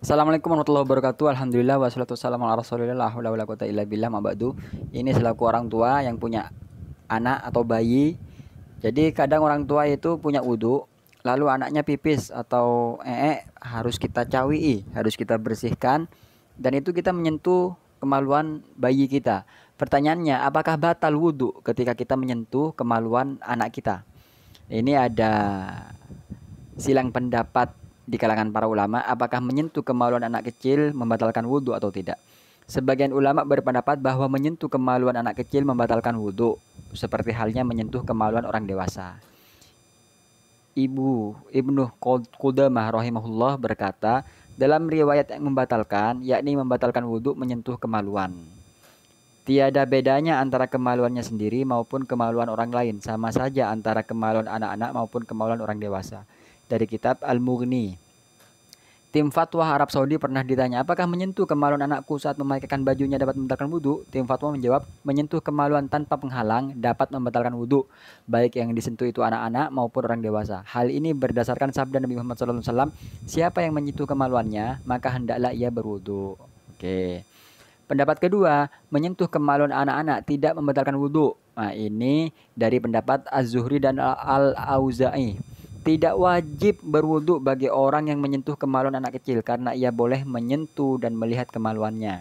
Assalamualaikum warahmatullahi wabarakatuh. Alhamdulillah wassalamualaikum wassalamu wabarakatuh. Rasulillah. Ini selaku orang tua yang punya anak atau bayi. Jadi kadang orang tua itu punya wudhu lalu anaknya pipis atau ee harus kita cawii, harus kita bersihkan dan itu kita menyentuh kemaluan bayi kita. Pertanyaannya, apakah batal wudhu ketika kita menyentuh kemaluan anak kita? Ini ada silang pendapat di kalangan para ulama apakah menyentuh kemaluan anak kecil membatalkan wudhu atau tidak. Sebagian ulama berpendapat bahwa menyentuh kemaluan anak kecil membatalkan wudhu, seperti halnya menyentuh kemaluan orang dewasa. Ibu Ibnu Qudamah rahimahullah berkata, dalam riwayat yang membatalkan, yakni membatalkan wudhu menyentuh kemaluan. Tiada bedanya antara kemaluannya sendiri maupun kemaluan orang lain, sama saja antara kemaluan anak-anak maupun kemaluan orang dewasa dari kitab Al-Mughni. Tim fatwa Arab Saudi pernah ditanya, apakah menyentuh kemaluan anakku saat memakaikan bajunya dapat membatalkan wudhu? Tim fatwa menjawab, menyentuh kemaluan tanpa penghalang dapat membatalkan wudhu, baik yang disentuh itu anak-anak maupun orang dewasa. Hal ini berdasarkan sabda Nabi Muhammad SAW, siapa yang menyentuh kemaluannya, maka hendaklah ia berwudhu. Oke. Pendapat kedua, menyentuh kemaluan anak-anak tidak membatalkan wudhu. Nah, ini dari pendapat Az-Zuhri dan Al-Auza'i. al auzai al tidak wajib berwudhu bagi orang yang menyentuh kemaluan anak kecil karena ia boleh menyentuh dan melihat kemaluannya.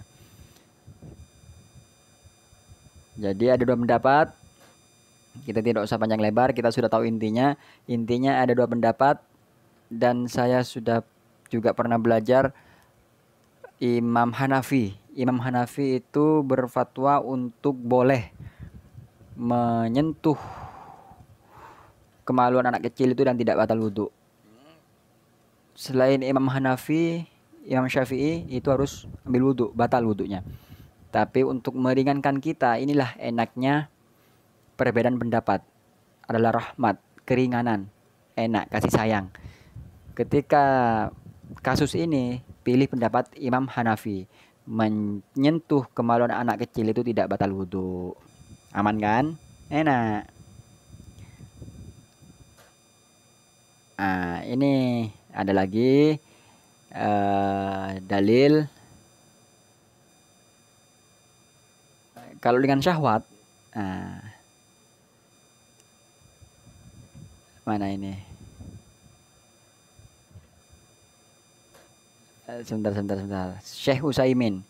Jadi ada dua pendapat. Kita tidak usah panjang lebar, kita sudah tahu intinya. Intinya ada dua pendapat dan saya sudah juga pernah belajar Imam Hanafi. Imam Hanafi itu berfatwa untuk boleh menyentuh kemaluan anak kecil itu dan tidak batal wudhu. Selain Imam Hanafi, Imam Syafi'i itu harus ambil wudhu, batal wudhunya. Tapi untuk meringankan kita, inilah enaknya perbedaan pendapat. Adalah rahmat, keringanan, enak, kasih sayang. Ketika kasus ini, pilih pendapat Imam Hanafi. Menyentuh kemaluan anak kecil itu tidak batal wudhu. Aman kan? Enak. nah ini ada lagi uh, dalil kalau dengan syahwat uh, mana ini uh, sebentar sebentar sebentar Syekh Usaimin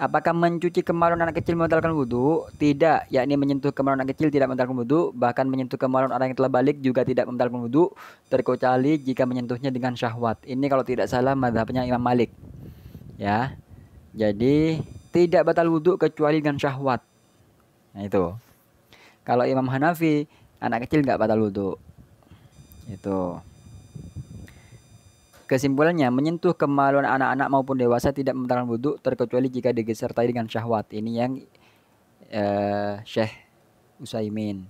Apakah mencuci kemaluan anak kecil membatalkan wudhu? Tidak, yakni menyentuh kemaluan anak kecil tidak membatalkan wudhu, bahkan menyentuh kemaluan orang yang telah balik juga tidak membatalkan wudhu, terkecuali jika menyentuhnya dengan syahwat. Ini kalau tidak salah madhabnya Imam Malik. Ya, jadi tidak batal wudhu kecuali dengan syahwat. Nah itu. Kalau Imam Hanafi, anak kecil nggak batal wudhu. Itu. Kesimpulannya, menyentuh kemaluan anak-anak maupun dewasa tidak membatalkan wudhu terkecuali jika disertai dengan syahwat. Ini yang uh, Syekh Usaimin.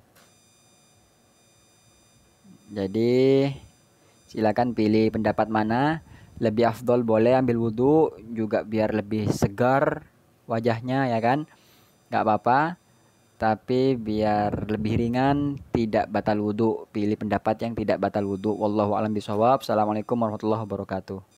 Jadi silakan pilih pendapat mana lebih afdol boleh ambil wudhu juga biar lebih segar wajahnya ya kan nggak apa-apa tapi biar lebih ringan tidak batal wudhu pilih pendapat yang tidak batal wudhu wallahu alam bisawab assalamualaikum warahmatullahi wabarakatuh